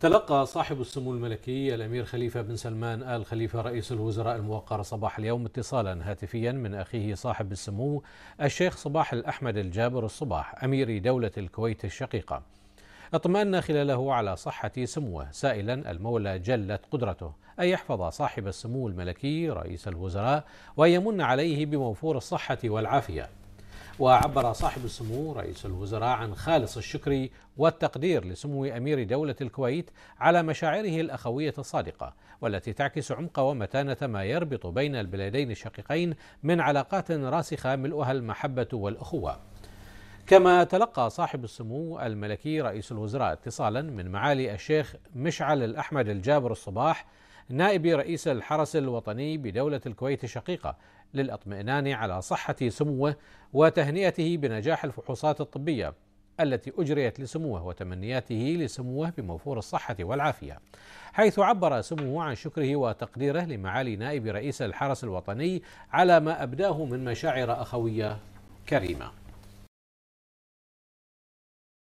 تلقى صاحب السمو الملكي الأمير خليفة بن سلمان آل خليفة رئيس الوزراء الموقر صباح اليوم اتصالا هاتفيا من أخيه صاحب السمو الشيخ صباح الأحمد الجابر الصباح أمير دولة الكويت الشقيقة اطمأن خلاله على صحة سموه سائلا المولى جلت قدرته أن يحفظ صاحب السمو الملكي رئيس الوزراء ويمن عليه بموفور الصحة والعافية وعبر صاحب السمو رئيس الوزراء عن خالص الشكر والتقدير لسمو امير دوله الكويت على مشاعره الاخويه الصادقه والتي تعكس عمق ومتانه ما يربط بين البلدين الشقيقين من علاقات راسخه ملؤها المحبه والاخوه. كما تلقى صاحب السمو الملكي رئيس الوزراء اتصالا من معالي الشيخ مشعل الاحمد الجابر الصباح نائب رئيس الحرس الوطني بدولة الكويت الشقيقة للاطمئنان على صحة سموه وتهنئته بنجاح الفحوصات الطبية التي أجريت لسموه وتمنياته لسموه بموفور الصحة والعافية حيث عبر سموه عن شكره وتقديره لمعالي نائب رئيس الحرس الوطني على ما أبداه من مشاعر أخوية كريمة